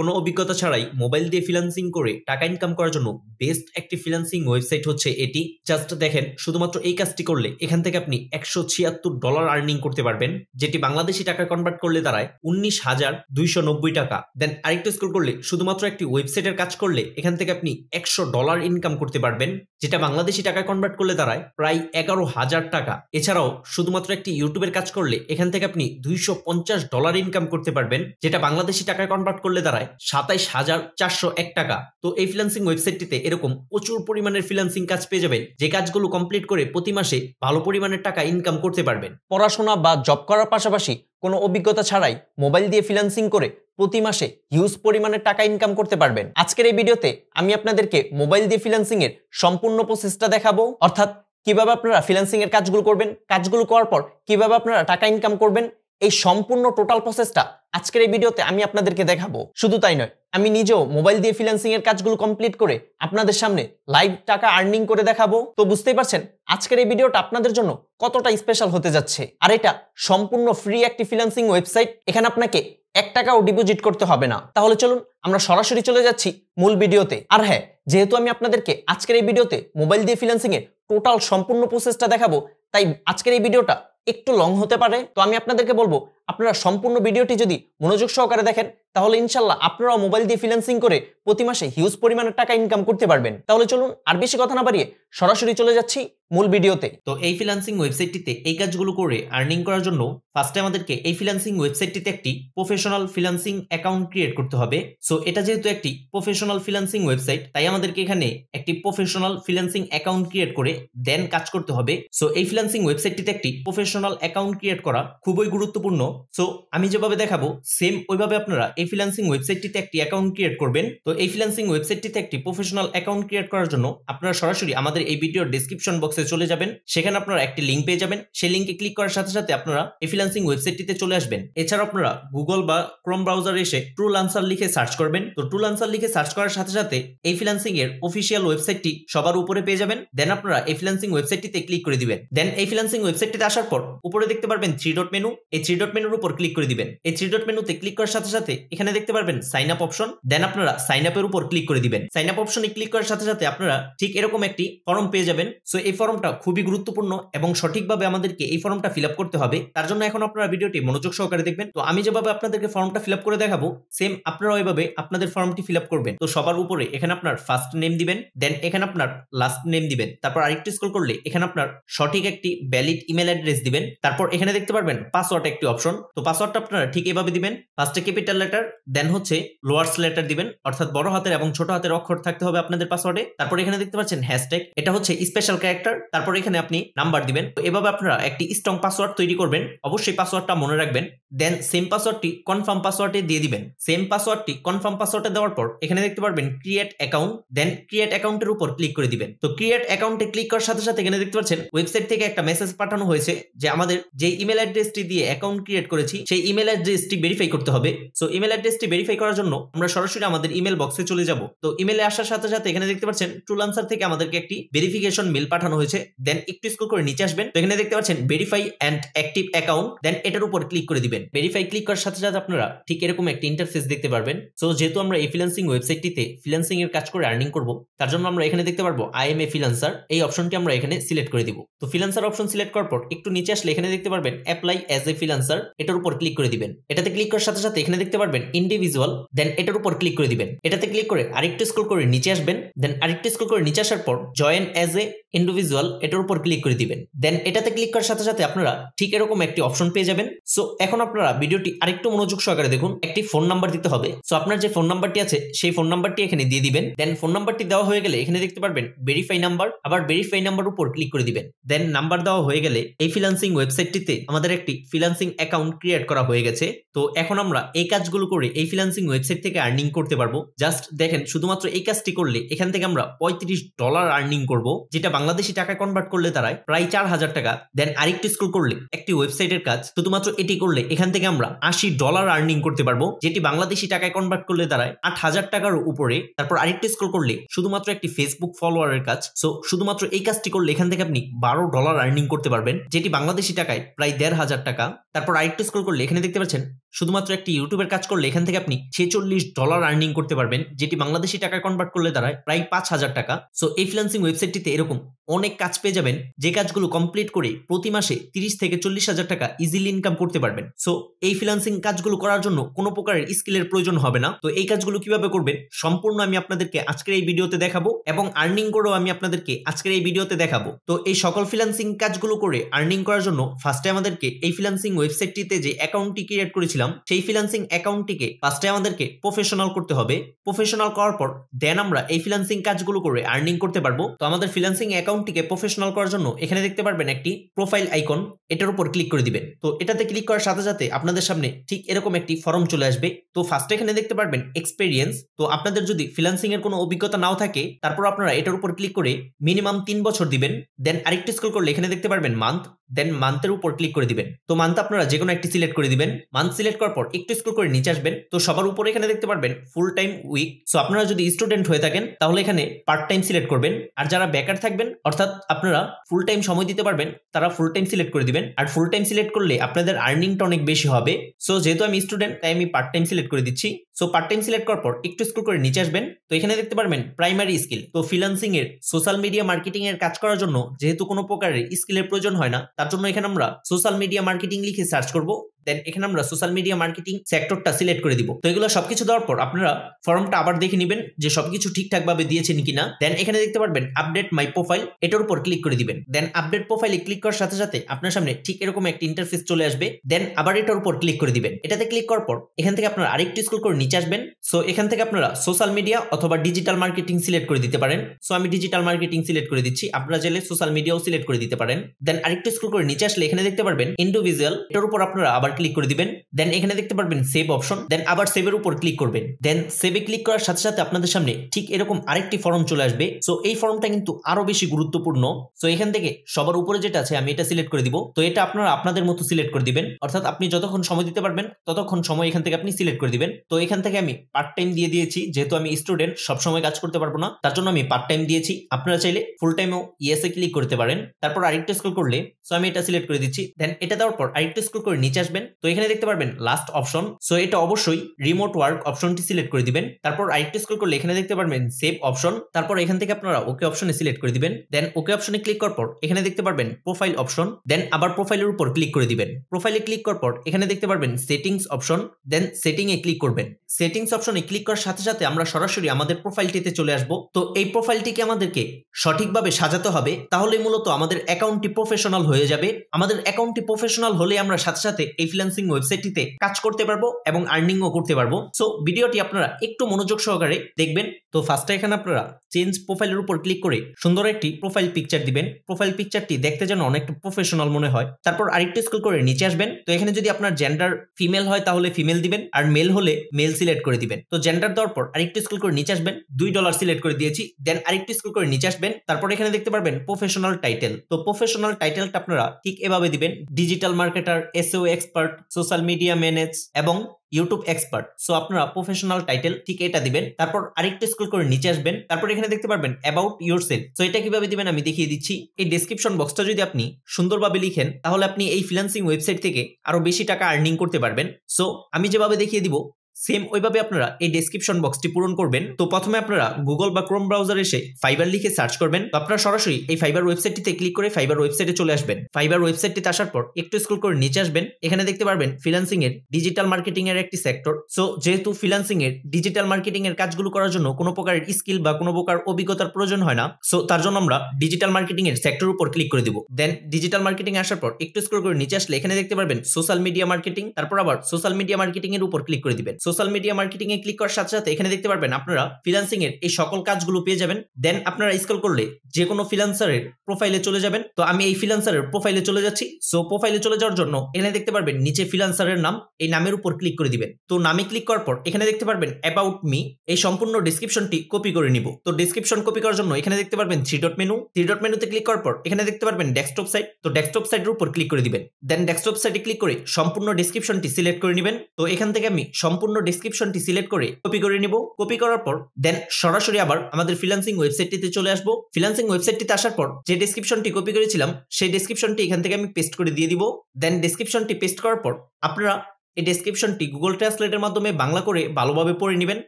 কোনো অভিজ্ঞতা ছাড়াই মোবাইল দিয়ে ফ্রিলান্সিং করে টাকা ইনকাম করার জন্য বেস্ট একটি ফ্রিলান্সিং ওয়েবসাইট হচ্ছে এটি জাস্ট দেখেন শুধুমাত্র এই কাজটি করলে এখান থেকে আপনি একশো ছিয়াত্তর ডলার আর্নিং করতে পারবেন যেটি বাংলাদেশি টাকা কনভার্ট করলে দাঁড়ায় উনিশ হাজার দুইশো নব্বই টাকা দেন আরেকটু স্কোর করলে শুধুমাত্র একটি ওয়েবসাইটের কাজ করলে এখান থেকে আপনি একশো ডলার ইনকাম করতে পারবেন যেটা বাংলাদেশি টাকা কনভার্ট করলে দাঁড়ায় প্রায় এগারো হাজার টাকা এছাড়াও শুধুমাত্র একটি ইউটিউবের কাজ করলে এখান থেকে আপনি দুইশো পঞ্চাশ ডলার ইনকাম করতে পারবেন যেটা বাংলাদেশি টাকা কনভার্ট করলে দাঁড়ায় দাঁড়ায় সাতাইশ হাজার চারশো এক টাকা তো এই ফ্রিলান্সিং ওয়েবসাইটটিতে এরকম প্রচুর পরিমাণের ফ্রিলান্সিং কাজ পেয়ে যাবেন যে কাজগুলো কমপ্লিট করে প্রতি মাসে ভালো পরিমাণের টাকা ইনকাম করতে পারবেন পড়াশোনা বা জব করার পাশাপাশি কোনো অভিজ্ঞতা ছাড়াই মোবাইল দিয়ে ফ্রিলান্সিং করে প্রতি মাসে হিউজ পরিমাণের টাকা ইনকাম করতে পারবেন আজকের এই ভিডিওতে আমি আপনাদেরকে মোবাইল দিয়ে ফ্রিলান্সিং এর সম্পূর্ণ প্রসেসটা দেখাবো অর্থাৎ কিভাবে আপনারা ফ্রিলান্সিং এর কাজগুলো করবেন কাজগুলো করার পর কিভাবে আপনারা টাকা ইনকাম করবেন এই সম্পূর্ণ টোটাল প্রসেসটা আজকের এই ভিডিওতে আমি আপনাদেরকে দেখাবো শুধু তাই নয় আমি নিজেও মোবাইল দিয়ে ফ্রিল্যান্সিং এর কাজগুলো কমপ্লিট করে আপনাদের সামনে লাইভ টাকা আর্নিং করে দেখাবো তো বুঝতেই পারছেন আজকের এই ভিডিওটা আপনাদের জন্য কতটা স্পেশাল হতে যাচ্ছে আর এটা সম্পূর্ণ ফ্রি একটি ফ্রিল্যান্সিং ওয়েবসাইট এখানে আপনাকে এক টাকাও ডিপোজিট করতে হবে না তাহলে চলুন আমরা সরাসরি চলে যাচ্ছি মূল ভিডিওতে আর হ্যাঁ যেহেতু আমি আপনাদেরকে আজকের এই ভিডিওতে মোবাইল দিয়ে ফ্রিল্যান্সিং এর টোটাল সম্পূর্ণ প্রসেসটা দেখাবো তাই আজকের এই ভিডিওটা একটু লং হতে পারে তো আমি আপনাদেরকে বলবো আপনারা সম্পূর্ণ ভিডিওটি যদি মনোযোগ সহকারে দেখেন তাহলে ইনশাল্লাহ আপনারাও মোবাইল দিয়ে ফিন্যান্সিং করে প্রতি মাসে হিউজ পরিমাণের টাকা ইনকাম করতে পারবেন তাহলে চলুন আর বেশি কথা না বাড়িয়ে সরাসরি চলে যাচ্ছি মূল ভিডিওতে তো এই ফিন্যান্সিং ওয়েবসাইটটিতে এই কাজগুলো করে আর্নিং করার জন্য ফার্স্টে আমাদেরকে এই ফিন্যান্সিং ওয়েবসাইটটিতে একটি প্রফেশনাল ফিন্যান্সিং অ্যাকাউন্ট ক্রিয়েট করতে হবে সো এটা যেহেতু একটি প্রফেশনাল ফিন্যান্সিং ওয়েবসাইট তাই আমাদেরকে এখানে একটি প্রফেশনাল ফিন্যান্সিং অ্যাকাউন্ট ক্রিয়েট করে দেন কাজ করতে হবে সো এই ফিন্যান্সিং ওয়েবসাইটটিতে একটি প্রফেশনাল প্রফেশনাল অ্যাকাউন্ট ক্রিয়েট করা খুবই গুরুত্বপূর্ণ সো আমি যেভাবে দেখাবো সেম ওইভাবে আপনারা এই ফ্রিল্যান্সিং ওয়েবসাইটটিতে একটি অ্যাকাউন্ট ক্রিয়েট করবেন তো এই ফ্রিল্যান্সিং ওয়েবসাইটটিতে একটি প্রফেশনাল অ্যাকাউন্ট ক্রিয়েট করার জন্য আপনারা সরাসরি আমাদের এই ভিডিওর ডিসক্রিপশন বক্সে চলে যাবেন সেখানে আপনারা একটি লিঙ্ক পেয়ে যাবেন সেই লিঙ্কে ক্লিক করার সাথে সাথে আপনারা এই ফ্রিল্যান্সিং ওয়েবসাইটটিতে চলে আসবেন এছাড়া আপনারা গুগল বা ক্রোম ব্রাউজার এসে ট্রু লান্সার লিখে সার্চ করবেন তো ট্রু লান্সার লিখে সার্চ করার সাথে সাথে এই ফ্রিল্যান্সিং এর অফিসিয়াল ওয়েবসাইটটি সবার উপরে পেয়ে যাবেন দেন আপনারা এই ফ্রিল্যান্সিং ওয়েবসাইটটিতে ক্লিক করে দিবেন দেন এই ফ্রিল্যান্সিং ওয়েবসাইটটিতে আসার পর উপরে দেখতে পারবেন থ্রি ডট মেনু এই থ্রি ডট মেনুর উপর ক্লিক করে দিবেন এই থ্রি ডট মেনুতে ক্লিক করার সাথে সাথে এখানে দেখতে পারবেন সাইন আপ অপশন দেন আপনারা সাইন আপের উপর ক্লিক করে দিবেন সাইন আপ অপশনে ক্লিক করার সাথে সাথে আপনারা ঠিক এরকম একটি ফর্ম পেয়ে যাবেন সো এই ফর্মটা খুবই গুরুত্বপূর্ণ এবং সঠিকভাবে আমাদেরকে এই ফর্মটা ফিল আপ করতে হবে তার জন্য এখন আপনারা ভিডিওটি মনোযোগ সহকারে দেখবেন তো আমি যেভাবে আপনাদেরকে ফর্মটা ফিল আপ করে দেখাবো সেম আপনারা ওইভাবে আপনাদের ফর্মটি ফিল আপ করবেন তো সবার উপরে এখানে আপনার ফার্স্ট নেম দিবেন দেন এখানে আপনার লাস্ট নেম দিবেন তারপর আরেকটু স্ক্রল করলে এখানে আপনার সঠিক একটি ভ্যালিড ইমেল অ্যাড্রেস দিবেন দিবেন তারপর এখানে দেখতে পারবেন পাসওয়ার্ড একটি অপশন তো পাসওয়ার্ডটা আপনারা ঠিক এভাবে দিবেন ফার্স্টে ক্যাপিটাল লেটার দেন হচ্ছে লোয়ার্স লেটার দিবেন অর্থাৎ বড় হাতের এবং ছোট হাতের অক্ষর থাকতে হবে আপনাদের পাসওয়ার্ডে তারপর এখানে দেখতে পাচ্ছেন হ্যাশট্যাগ এটা হচ্ছে স্পেশাল ক্যারেক্টার তারপর এখানে আপনি নাম্বার দিবেন তো এভাবে আপনারা একটি স্ট্রং পাসওয়ার্ড তৈরি করবেন অবশ্যই পাসওয়ার্ডটা মনে রাখবেন দেন সেম পাসওয়ার্ডটি কনফার্ম পাসওয়ার্ডে দিয়ে দিবেন সেম পাসওয়ার্ডটি কনফার্ম পাসওয়ার্ডে দেওয়ার পর এখানে দেখতে পারবেন ক্রিয়েট অ্যাকাউন্ট দেন ক্রিয়েট অ্যাকাউন্টের উপর ক্লিক করে দিবেন তো ক্রিয়েট অ্যাকাউন্টে ক্লিক করার সাথে সাথে এখানে দেখতে পাচ্ছেন ওয়েবসাইট থেকে একটা মেসেজ পাঠানো হয়েছে যে আমাদের যে ইমেল অ্যাড্রেসটি দিয়ে অ্যাকাউন্ট ক্রিয়েট করেছি সেই ইমেল অ্যাড্রেসটি ভেরিফাই করতে হবে সো ইমেল অ্যাড্রেসটি ভেরিফাই করার জন্য আমরা সরাসরি আমাদের ইমেল বক্সে চলে যাব তো ইমেলে আসার সাথে সাথে এখানে দেখতে পাচ্ছেন ট্রুল আনসার থেকে আমাদেরকে একটি ভেরিফিকেশন মেল পাঠানো হয়েছে দেন একটু স্ক্রল করে নিচে আসবেন তো এখানে দেখতে পাচ্ছেন verify and active account then এটার উপর ক্লিক করে দিবেন দেখবেন ভেরিফাই ক্লিক করার সাথে সাথে আপনারা ঠিক এরকম একটা ইন্টারফেস দেখতে পারবেন সো যেহেতু আমরা এই ফিলান্সিং ওয়েবসাইটটিতে ফিলান্সিং এর কাজ করে আর্নিং করব তার জন্য আমরা এখানে দেখতে পারবো আই এম এ ফিলান্সার এই অপশনটি আমরা এখানে সিলেক্ট করে দিব তো ফিলান্সার অপশন সিলেক্ট করার পর একটু নিচে আসলে এখানে দেখতে পারবেন অ্যাপ্লাই অ্যাজ এ ফিলান্সার এটার উপর ক্লিক করে দিবেন এটাতে ক্লিক করার সাথে সাথে এখানে দেখতে পারবেন ইন্ডিভিজুয়াল দেন এটার উপর ক্লিক করে দিবেন এটাতে ক্লিক করে আরেকটু স্ক্রল করে নিচে আসবেন দেন আরেকটু স্ক্রল করে নিচে আসার পর জয়েন অ্যাজ এ ইন্ডিভিজুয়াল এটার উপর ক্লিক করে দিবেন দেন এটাতে ক্লিক করার সাথে সাথে আপনারা ঠিক এরকম একটি অপশন পেয়ে যাবেন সো এখন আপনারা ভিডিওটি আরেকটু মনোযোগ সহকারে দেখুন একটি ফোন নাম্বার দিতে হবে সো আপনার যে ফোন নাম্বারটি আছে সেই ফোন নাম্বারটি এখানে দিয়ে দিবেন দেন ফোন নাম্বারটি দেওয়া হয়ে গেলে এখানে দেখতে পারবেন ভেরিফাই নাম্বার আবার ভেরিফাই নাম্বার উপর ক্লিক করে দিবেন দেন নাম্বার দেওয়া হয়ে গেলে এই ফিলান্সিং ওয়েবসাইটটিতে আমাদের একটি ফিলান্সিং অ্যাকাউন্ট ক্রিয়েট করা হয়ে গেছে তো এখন আমরা এই কাজগুলো করে এই ফিলান্সিং ওয়েবসাইট থেকে আর্নিং করতে পারবো জাস্ট দেখেন শুধুমাত্র এই কাজটি করলে এখান থেকে আমরা পঁয়ত্রিশ ডলার আর্নিং করব যেটা বাংলাদেশি টাকা কনভার্ট করলে দাঁড়ায় প্রায় চার হাজার টাকা দেন আরেকটি স্কুল করলে একটি ওয়েবসাইটের কাজ শুধুমাত্র এটি করলে এখান থেকে আমরা আশি ডলার আর্নিং করতে পারবো যেটি বাংলাদেশি টাকায় কনভার্ট করলে দাঁড়ায় আট হাজার টাকার উপরে তারপর আরেকটি স্কোর করলে শুধুমাত্র একটি ফেসবুক ফলোয়ারের কাজ সো শুধুমাত্র এই কাজটি করলে এখান থেকে আপনি বারো ডলার আর্নিং করতে পারবেন যেটি বাংলাদেশি টাকায় প্রায় দেড় হাজার টাকা তারপর আরেকটি স্কোর করলে এখানে দেখতে পাচ্ছেন শুধুমাত্র একটি ইউটিউবের কাজ করলে এখান থেকে আপনি ছেচল্লিশ ডলার আর্নিং করতে পারবেন যেটি বাংলাদেশি টাকায় কনভার্ট করলে দাঁড়ায় প্রায় পাঁচ হাজার টাকা সো এই ফ্রিলান্সিং ওয়েবসাইটটিতে এরকম অনেক কাজ পেয়ে যাবেন যে কাজগুলো কমপ্লিট করে প্রতি মাসে তিরিশ থেকে চল্লিশ হাজার টাকা ইজিলি ইনকাম করতে পারবেন সো এই ফ্রিলান্সিং কাজগুলো করার জন্য কোনো প্রকারের স্কিলের প্রয়োজন হবে না তো এই কাজগুলো কিভাবে করবেন সম্পূর্ণ আমি আপনাদেরকে আজকের এই ভিডিওতে দেখাবো এবং আর্নিং করেও আমি আপনাদেরকে আজকের এই ভিডিওতে দেখাবো তো এই সকল ফ্রিলান্সিং কাজগুলো করে আর্নিং করার জন্য ফার্স্টে আমাদেরকে এই ফ্রিলান্সিং ওয়েবসাইটটিতে যে অ্যাকাউন্টটি ক্রিয়েট করেছিলাম সেই ফ্রিলান্সিং অ্যাকাউন্টটিকে ফার্স্টে আমাদেরকে প্রফেশনাল করতে হবে প্রফেশনাল করার পর দেন আমরা এই ফ্রিলান্সিং কাজগুলো করে আর্নিং করতে পারবো তো আমাদের ফ্রিলান্সিং অ্যাকাউন্টটিকে প্রফেশনাল করার জন্য এখানে দেখতে পারবেন একটি প্রোফাইল আইকন এটার উপর ক্লিক করে দিবেন তো এটাতে ক্লিক করার সাথে সাথে সাথে আপনাদের সামনে ঠিক এরকম একটি ফর্ম চলে আসবে তো ফার্স্ট এখানে দেখতে পারবেন এক্সপেরিয়েন্স তো আপনাদের যদি ফ্রিলান্সিং এর কোনো অভিজ্ঞতা নাও থাকে তারপর আপনারা এটার উপর ক্লিক করে মিনিমাম তিন বছর দিবেন দেন আরেকটি স্কুল করলে এখানে দেখতে পারবেন মান্থ দেন মান্থের উপর ক্লিক করে দিবেন তো মান্থ আপনারা যে কোনো একটি সিলেক্ট করে দিবেন মান্থ সিলেক্ট করার পর একটু স্ক্রোল করে নিচে আসবেন তো সবার উপরে এখানে দেখতে পারবেন ফুল টাইম উইক সো আপনারা যদি স্টুডেন্ট হয়ে থাকেন তাহলে এখানে পার্ট টাইম সিলেক্ট করবেন আর যারা বেকার থাকবেন অর্থাৎ আপনারা ফুল টাইম সময় দিতে পারবেন তারা ফুল টাইম সিলেক্ট করে দিবেন আর ফুল টাইম সিলেক্ট করলে আপনাদের আর্নিংটা অনেক বেশি হবে সো যেহেতু আমি স্টুডেন্ট তাই আমি পার্ট টাইম সিলেক্ট করে দিচ্ছি সো পার্ট টাইম সিলেক্ট করার পর একটু স্ক্রোল করে নিচে আসবেন তো এখানে দেখতে পারবেন প্রাইমারি স্কিল তো ফিলান্সিং এর সোশ্যাল মিডিয়া মার্কেটিং এর কাজ করার জন্য যেহেতু কোনো প্রকারের স্কিলের প্রয়োজন হয় না তার জন্য এখানে আমরা সোশ্যাল মিডিয়া মার্কেটিং লিখে সার্চ করব দেন এখানে আমরা সোশ্যাল মিডিয়া মার্কেটিং সেক্টরটা সিলেক্ট করে দিব তো এগুলো সবকিছু দেওয়ার পর আপনারা ফর্মটা আবার দেখে নেবেন যে সবকিছু ঠিকঠাক ভাবে দিয়েছেন কিনা দেন এখানে দেখতে পারবেন আপডেট মাই প্রোফাইল এটার উপর ক্লিক করে দিবেন দেন আপডেট প্রোফাইলে ক্লিক করার সাথে সাথে আপনার সামনে ঠিক এরকম একটা ইন্টারফেস চলে আসবে দেন আবার এটার উপর ক্লিক করে দিবেন এটাতে ক্লিক করার পর এখান থেকে আপনারা আরেকটু স্কুল করে নিচে আসবেন সো এখান থেকে আপনারা সোশ্যাল মিডিয়া অথবা ডিজিটাল মার্কেটিং সিলেক্ট করে দিতে পারেন সো আমি ডিজিটাল মার্কেটিং সিলেক্ট করে দিচ্ছি আপনারা চাইলে সোশ্যাল মিডিয়াও সিলেক্ট করে দিতে পারেন দেন আরেকটু স্কুল স্ক্রু করে নিচে আসলে এখানে দেখতে পারবেন ইন্ডিভিজুয়াল এটার উপর আপনারা আবার ক্লিক করে দিবেন দেন এখানে দেখতে পারবেন সেভ অপশন দেন আবার সেভের উপর ক্লিক করবেন দেন সেভে ক্লিক করার সাথে সাথে আপনাদের সামনে ঠিক এরকম আরেকটি ফর্ম চলে আসবে সো এই ফর্মটা কিন্তু আরো বেশি গুরুত্বপূর্ণ সো এখান থেকে সবার উপরে যেটা আছে আমি এটা সিলেক্ট করে দিব তো এটা আপনারা আপনাদের মতো সিলেক্ট করে দিবেন অর্থাৎ আপনি যতক্ষণ সময় দিতে পারবেন ততক্ষণ সময় এখান থেকে আপনি সিলেক্ট করে দিবেন তো এখান থেকে আমি পার্ট টাইম দিয়ে দিয়েছি যেহেতু আমি স্টুডেন্ট সবসময় কাজ করতে পারবো না তার জন্য আমি পার্ট টাইম দিয়েছি আপনারা চাইলে ফুল টাইমও ইয়েসে ক্লিক করতে পারেন তারপর আরেকটা স্কুল করলে সো আমি এটা সিলেক্ট করে দিচ্ছি দেন এটা দেওয়ার পর আরেকটু স্ক্রোল করে নিচে আসবেন তো এখানে দেখতে পারবেন লাস্ট অপশন সো এটা অবশ্যই রিমোট ওয়ার্ক অপশনটি সিলেক্ট করে দিবেন তারপর আরেকটু স্ক্রোল করলে এখানে দেখতে পারবেন সেভ অপশন তারপর এখান থেকে আপনারা ওকে অপশনে সিলেক্ট করে দিবেন দেন ওকে অপশনে ক্লিক করার পর এখানে দেখতে পারবেন প্রোফাইল অপশন দেন আবার প্রোফাইলের উপর ক্লিক করে দিবেন প্রোফাইলে ক্লিক করার পর এখানে দেখতে পারবেন সেটিংস অপশন দেন সেটিং এ ক্লিক করবেন সেটিংস অপশনে ক্লিক করার সাথে সাথে আমরা সরাসরি আমাদের প্রোফাইলটিতে চলে আসব তো এই প্রোফাইলটিকে আমাদেরকে সঠিকভাবে সাজাতে হবে তাহলে মূলত আমাদের অ্যাকাউন্টটি প্রফেশনাল হয়ে হয়ে যাবে আমাদের অ্যাকাউন্টটি প্রফেশনাল হলে আমরা সাথে সাথে এই ফ্রিল্যান্সিং ওয়েবসাইটটিতে কাজ করতে পারবো এবং আর্নিংও করতে পারবো সো ভিডিওটি আপনারা একটু মনোযোগ সহকারে দেখবেন তো ফার্স্টে এখানে আপনারা চেঞ্জ প্রোফাইলের উপর ক্লিক করে সুন্দর একটি প্রোফাইল পিকচার দিবেন প্রোফাইল পিকচারটি দেখতে যেন অনেকটা প্রফেশনাল মনে হয় তারপর আরেকটি স্কুল করে নিচে আসবেন তো এখানে যদি আপনার জেন্ডার ফিমেল হয় তাহলে ফিমেল দিবেন আর মেল হলে মেল সিলেক্ট করে দিবেন তো জেন্ডার দেওয়ার পর আরেকটি স্কুল করে নিচে আসবেন দুই ডলার সিলেক্ট করে দিয়েছি দেন আরেকটি স্কুল করে নিচে আসবেন তারপর এখানে দেখতে পারবেন প্রফেশনাল টাইটেল তো প্রফেশনাল টাইটেলটা আপনার আপনারা ঠিক এভাবে দিবেন digital marketer SEO expert social media manage এবং ইউটিউব এক্সপার্ট সো আপনারা প্রফেশনাল টাইটেল ঠিক এটা দিবেন তারপর আরেকটু স্কুল করে নিচে আসবেন তারপর এখানে দেখতে পারবেন অ্যাবাউট ইউর সেল সো এটা কিভাবে দিবেন আমি দেখিয়ে দিচ্ছি এই ডিসক্রিপশন বক্সটা যদি আপনি সুন্দরভাবে লিখেন তাহলে আপনি এই ফ্রিল্যান্সিং ওয়েবসাইট থেকে আরো বেশি টাকা আর্নিং করতে পারবেন সো আমি যেভাবে দেখিয়ে দিব সেম ওইভাবে আপনারা এই ডেসক্রিপশন বক্সটি পূরণ করবেন তো প্রথমে আপনারা গুগল বা ক্রোম ব্রাউজার এসে ফাইবার লিখে সার্চ করবেন তো আপনারা সরাসরি এই ফাইবার ওয়েবসাইটটিতে ক্লিক করে ফাইবার ওয়েবসাইটে চলে আসবেন ফাইবার ওয়েবসাইটটিতে আসার পর একটু স্ক্রল করে নিচে আসবেন এখানে দেখতে পারবেন ফ্রিলান্সিং এর ডিজিটাল মার্কেটিং এর একটি সেক্টর সো যেহেতু ফ্রিলান্সিং এর ডিজিটাল মার্কেটিং এর কাজগুলো করার জন্য কোনো প্রকারের স্কিল বা কোনো প্রকার অভিজ্ঞতার প্রয়োজন হয় না সো তার জন্য আমরা ডিজিটাল মার্কেটিং এর সেক্টর উপর ক্লিক করে দিব দেন ডিজিটাল মার্কেটিং আসার পর একটু স্ক্রল করে নিচে আসলে এখানে দেখতে পারবেন সোশ্যাল মিডিয়া মার্কেটিং তারপর আবার সোশ্যাল মিডিয়া মার্কেটিং এর উপর ক্লিক করে দিবেন সোশ্যাল মিডিয়া মার্কেটিং এ ক্লিক করার সাথে সাথে এখানে দেখতে পারবেন আপনারা ফ্রিলান্সিং এর এই সকল কাজগুলো পেয়ে যাবেন দেন আপনারা স্কল করলে যে কোনো ফ্রিলান্সারের প্রোফাইলে চলে যাবেন তো আমি এই ফ্রিলান্সারের প্রোফাইলে চলে যাচ্ছি সো প্রোফাইলে চলে যাওয়ার জন্য এখানে দেখতে পারবেন নিচে ফ্রিলান্সারের নাম এই নামের উপর ক্লিক করে দিবেন তো নামে ক্লিক করার পর এখানে দেখতে পারবেন অ্যাবাউট মি এই সম্পূর্ণ ডিসক্রিপশনটি কপি করে নিব তো ডিসক্রিপশন কপি করার জন্য এখানে দেখতে পারবেন three dot menu three dot মেনুতে ক্লিক করার পর এখানে দেখতে পারবেন ডেস্কটপ সাইট তো ডেস্কটপ সাইটের উপর ক্লিক করে দিবেন দেন ডেস্কটপ সাইটে ক্লিক করে সম্পূর্ণ ডিসক্রিপশনটি সিলেক্ট করে নেবেন তো এখান থেকে আমি সম্পূর্ণ সম্পূর্ণ ডিসক্রিপশনটি সিলেক্ট করে কপি করে নিব কপি করার পর দেন সরাসরি আবার আমাদের ফ্রিলান্সিং ওয়েবসাইটটিতে চলে আসবো ফ্রিলান্সিং ওয়েবসাইটটিতে আসার পর যে ডিসক্রিপশনটি কপি করেছিলাম সেই ডিসক্রিপশনটি এখান থেকে আমি পেস্ট করে দিয়ে দিব দেন ডিসক্রিপশনটি পেস্ট করার পর আপনারা এই ডিসক্রিপশনটি গুগল ট্রান্সলেটের মাধ্যমে বাংলা করে ভালোভাবে পড়ে নেবেন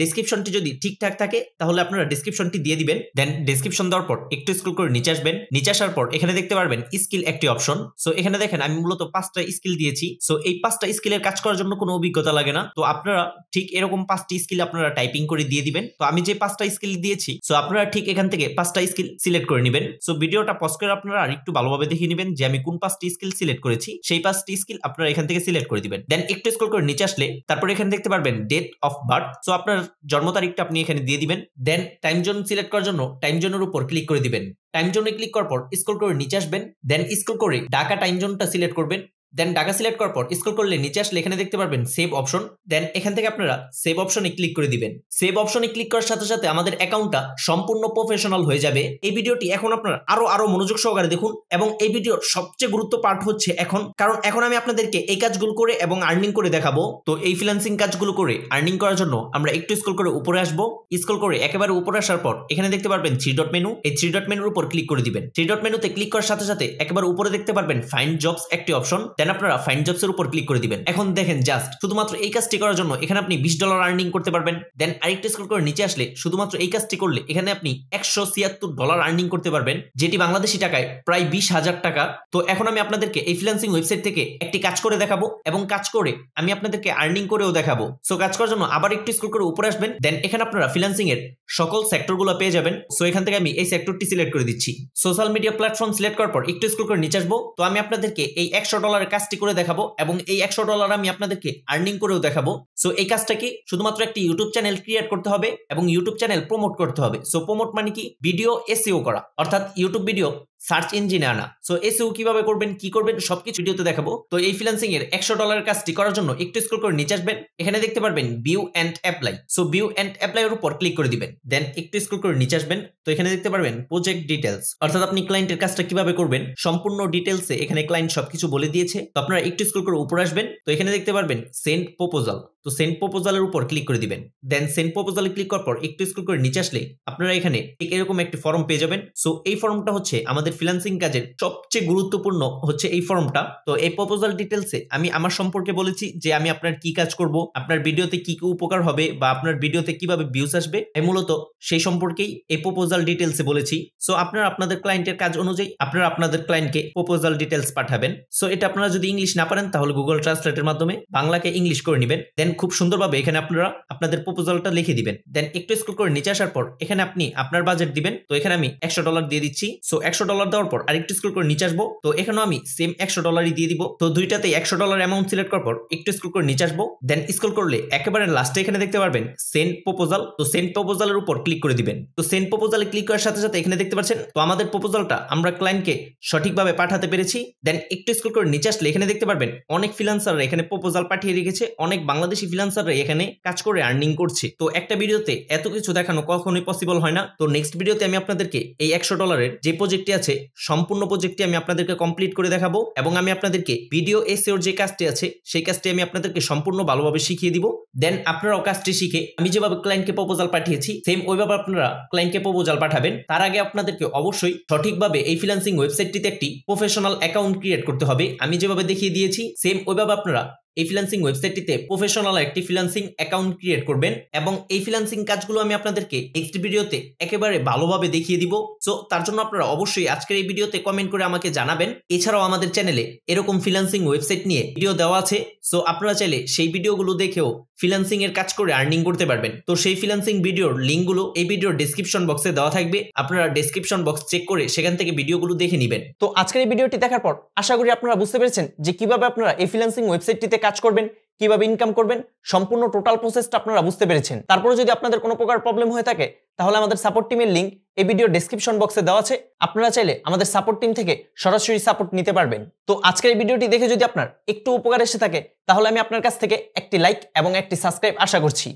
ডেসক্রিপশনটি যদি ঠিকঠাক থাকে তাহলে আপনারা ডেসক্রিপশনটি দিয়ে দিবেন দেন ডিসক্রিপশন দেওয়ার পর একটু স্ক্রল করে নিচে আসবেন নিচে আসার পর এখানে দেখতে পারবেন স্কিল একটি অপশন সো এখানে দেখেন আমি মূলত পাঁচটা স্কিল দিয়েছি সো এই পাঁচটা স্কিলের কাজ করার জন্য কোনো অভিজ্ঞতা লাগে না তো আপনারা ঠিক এরকম পাঁচটি স্কিল আপনারা টাইপিং করে দিয়ে দিবেন তো আমি যে পাঁচটা স্কিল দিয়েছি সো আপনারা ঠিক এখান থেকে পাঁচটা স্কিল সিলেক্ট করে নেবেন সো ভিডিওটা পজ করে আপনারা আর একটু ভালোভাবে দেখিয়ে নেবেন যে আমি কোন পাঁচটি স্কিল সিলেক্ট করেছি সেই পাঁচটি স্কিল আপনারা এখান থেকে সিলেক্ট করে দিবেন দেন একটু একটু স্ক্রল করে নিচে আসলে তারপরে এখানে দেখতে পারবেন ডেট অফ বার্থ সো আপনার জন্ম তারিখটা আপনি এখানে দিয়ে দিবেন দেন টাইম জোন সিলেক্ট করার জন্য টাইম জোনের উপর ক্লিক করে দিবেন টাইম জোনে ক্লিক করার পর স্ক্রল করে নিচে আসবেন দেন স্ক্রল করে ঢাকা টাইম জোনটা সিলেক্ট করবেন দেন ডাকা সিলেক্ট করার পর স্কুল করলে নিচে আসলে এখানে দেখতে পারবেন সেভ অপশন দেন এখান থেকে আপনারা সেভ অপশনে ক্লিক করে দিবেন সেভ অপশনে ক্লিক করার সাথে সাথে আমাদের অ্যাকাউন্টটা সম্পূর্ণ প্রফেশনাল হয়ে যাবে এই ভিডিওটি এখন আপনারা আরো আরো মনোযোগ সহকারে দেখুন এবং এই ভিডিওর সবচেয়ে গুরুত্ব পার্ট হচ্ছে এখন কারণ এখন আমি আপনাদেরকে এই কাজগুলো করে এবং আর্নিং করে দেখাবো তো এই ফ্রিল্যান্সিং কাজগুলো করে আর্নিং করার জন্য আমরা একটু স্কুল করে উপরে আসবো স্কুল করে একেবারে উপরে আসার পর এখানে দেখতে পারবেন থ্রি ডট মেনু এই থ্রি ডট মেনুর উপর ক্লিক করে দিবেন থ্রি ডট মেনুতে ক্লিক করার সাথে সাথে একেবারে উপরে দেখতে পারবেন ফাইন্ড জবস একটি অপশন দেন আপনারা ফাইন জবসের উপর ক্লিক করে দিবেন এখন দেখেন জাস্ট শুধুমাত্র এই কাজটি করার জন্য এখানে আপনি বিশ ডলার আর্নিং করতে পারবেন দেন আরেকটা স্কোর করে নিচে আসলে শুধুমাত্র এই কাজটি করলে এখানে আপনি একশো ছিয়াত্তর ডলার আর্নিং করতে পারবেন যেটি বাংলাদেশি টাকায় প্রায় বিশ হাজার টাকা তো এখন আমি আপনাদেরকে এই ফ্রিল্যান্সিং ওয়েবসাইট থেকে একটি কাজ করে দেখাবো এবং কাজ করে আমি আপনাদেরকে আর্নিং করেও দেখাবো সো কাজ করার জন্য আবার একটু স্কুল করে উপরে আসবেন দেন এখানে আপনারা ফ্রিল্যান্সিং এর সকল সেক্টরগুলো পেয়ে যাবেন সো এখান থেকে আমি এই সেক্টরটি সিলেক্ট করে দিচ্ছি সোশ্যাল মিডিয়া প্ল্যাটফর্ম সিলেক্ট করার পর একটু স্কুল করে নিচে আসবো তো আমি আপনাদেরকে এই একশো ডলার ডলার কাজটি করে দেখাবো এবং এই একশো ডলার আমি আপনাদেরকে আর্নিং করেও দেখাবো সো এই কাজটা কি শুধুমাত্র একটি ইউটিউব চ্যানেল ক্রিয়েট করতে হবে এবং ইউটিউব চ্যানেল প্রমোট করতে হবে সো প্রমোট মানে কি ভিডিও এসিও e করা অর্থাৎ ইউটিউব ভিডিও সার্চ ইঞ্জিনে আনা সো এসিও কিভাবে করবেন কি করবেন সবকিছু ভিডিওতে দেখাবো তো এই ফ্রিল্যান্সিং এর একশো ডলার কাজটি করার জন্য একটু স্ক্রল করে নিচে আসবেন এখানে দেখতে পারবেন view and apply so view and apply এর উপর ক্লিক করে দিবেন দেন একটু স্ক্রল করে নিচে আসবেন তো এখানে দেখতে পারবেন প্রজেক্ট ডিটেলস অর্থাৎ আপনি ক্লায়েন্টের কাজটা কিভাবে করবেন সম্পূর্ণ ডিটেলসে এখানে ক্লায়েন্ট সবকিছু বলে দিয়েছে তো আপনারা একটু স্ক্রল করে উপরে আসবেন তো এখানে দেখতে পারবেন সেন্ড প্রপোজাল তো সেন্ড প্রপোজালের উপর ক্লিক করে দিবেন দেন সেন্ড প্রপোজালে ক্লিক করার পর একটু স্ক্রল করে নিচে আসলে আপনারা এখানে ঠিক এরকম একটি ফর্ম পেয়ে যাবেন সো এই ফর্মটা হচ্ছে আমাদের ফ্রিলান্সিং কাজের সবচেয়ে গুরুত্বপূর্ণ হচ্ছে এই ফর্মটা তো এই প্রপোজাল ডিটেলসে আমি আমার সম্পর্কে বলেছি যে আমি আপনার কি কাজ করব আপনার ভিডিওতে কি কি উপকার হবে বা আপনার ভিডিওতে কিভাবে ভিউজ আসবে আমি মূলত সেই সম্পর্কেই এই প্রপোজাল ডিটেলসে বলেছি সো আপনারা আপনাদের ক্লায়েন্টের কাজ অনুযায়ী আপনারা আপনাদের ক্লায়েন্টকে প্রপোজাল ডিটেলস পাঠাবেন সো এটা আপনারা যদি ইংলিশ না পারেন তাহলে গুগল ট্রান্সলেটের মাধ্যমে বাংলাকে ইংলিশ করে নেবেন দেন খুব সুন্দরভাবে এখানে আপনারা আপনাদের প্রপোজালটা লিখে দিবেন দেন একটু স্কুল করে নিচে আসার পর এখানে আপনি আপনার বাজেট দিবেন তো এখানে আমি একশো ডলার দিয়ে দিচ্ছি সো একশো ডলার ডলার দেওয়ার পর আরেকটু স্ক্রল করে নিচে আসবো তো এখানেও আমি সেম একশো ডলারই দিয়ে দিব তো দুইটাতে একশো ডলার অ্যামাউন্ট সিলেক্ট করার পর একটু স্ক্রল করে নিচে আসবো দেন স্ক্রল করলে একেবারে লাস্টে এখানে দেখতে পারবেন সেন্ট প্রপোজাল তো সেন্ট প্রপোজালের উপর ক্লিক করে দিবেন তো সেন্ট প্রপোজালে ক্লিক করার সাথে সাথে এখানে দেখতে পাচ্ছেন তো আমাদের প্রপোজালটা আমরা ক্লায়েন্টকে সঠিকভাবে পাঠাতে পেরেছি দেন একটু স্ক্রল করে নিচে আসলে এখানে দেখতে পারবেন অনেক ফিলান্সাররা এখানে প্রপোজাল পাঠিয়ে রেখেছে অনেক বাংলাদেশি ফিলান্সাররা এখানে কাজ করে আর্নিং করছে তো একটা ভিডিওতে এত কিছু দেখানো কখনোই পসিবল হয় না তো নেক্সট ভিডিওতে আমি আপনাদেরকে এই একশো ডলারের যে প্রজেক্টটি আছে আছে সম্পূর্ণ প্রজেক্টটি আমি আপনাদেরকে কমপ্লিট করে দেখাবো এবং আমি আপনাদেরকে ভিডিও এসিওর যে কাজটি আছে সেই কাজটি আমি আপনাদেরকে সম্পূর্ণ ভালোভাবে শিখিয়ে দিব দেন আপনারা কাজটি শিখে আমি যেভাবে ক্লায়েন্টকে প্রপোজাল পাঠিয়েছি সেম ওইভাবে আপনারা ক্লায়েন্টকে প্রপোজাল পাঠাবেন তার আগে আপনাদেরকে অবশ্যই সঠিকভাবে এই ফিলান্সিং ওয়েবসাইটটিতে একটি প্রফেশনাল অ্যাকাউন্ট ক্রিয়েট করতে হবে আমি যেভাবে দেখিয়ে দিয়েছি সেম ওইভাবে আপনারা এই ফিলান্সিং ওয়েবসাইটটিতে প্রফেশনাল একটি ফিলান্সিং অ্যাকাউন্ট ক্রিয়েট করবেন এবং এই ফিলান্সিং কাজগুলো আমি আপনাদেরকে নেক্সট ভিডিওতে একেবারে ভালোভাবে দেখিয়ে দিব সো তার জন্য আপনারা অবশ্যই আজকের এই ভিডিওতে কমেন্ট করে আমাকে জানাবেন এছাড়াও আমাদের চ্যানেলে এরকম ফিলান্সিং ওয়েবসাইট নিয়ে ভিডিও দেওয়া আছে সো আপনারা চাইলে সেই ভিডিওগুলো দেখেও ফিলান্সিং এর কাজ করে আর্নিং করতে পারবেন তো সেই ফিলান্সিং ভিডিওর লিঙ্কগুলো এই ভিডিওর ডিসক্রিপশন বক্সে দেওয়া থাকবে আপনারা ডিসক্রিপশন বক্স চেক করে সেখান থেকে ভিডিওগুলো দেখে নেবেন তো আজকের এই ভিডিওটি দেখার পর আশা করি আপনারা বুঝতে পেরেছেন যে কিভাবে আপনারা এই ফিলান্সিং ওয়েবসাইটটিতে কাজ করবেন কিভাবে ইনকাম করবেন সম্পূর্ণ টোটাল প্রসেসটা আপনারা বুঝতে পেরেছেন তারপরে যদি আপনাদের কোনো প্রকার প্রবলেম হয়ে থাকে তাহলে আমাদের সাপোর্ট টিমের লিঙ্ক এই ভিডিও ডিসক্রিপশন বক্সে দেওয়া আছে আপনারা চাইলে আমাদের সাপোর্ট টিম থেকে সরাসরি সাপোর্ট নিতে পারবেন তো আজকের এই ভিডিওটি দেখে যদি আপনার একটু উপকার এসে থাকে তাহলে আমি আপনার কাছ থেকে একটি লাইক এবং একটি সাবস্ক্রাইব আশা করছি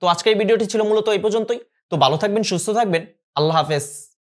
তো আজকের ভিডিওটি ছিল মূলত এই পর্যন্তই তো ভালো থাকবেন সুস্থ থাকবেন আল্লাহ হাফেজ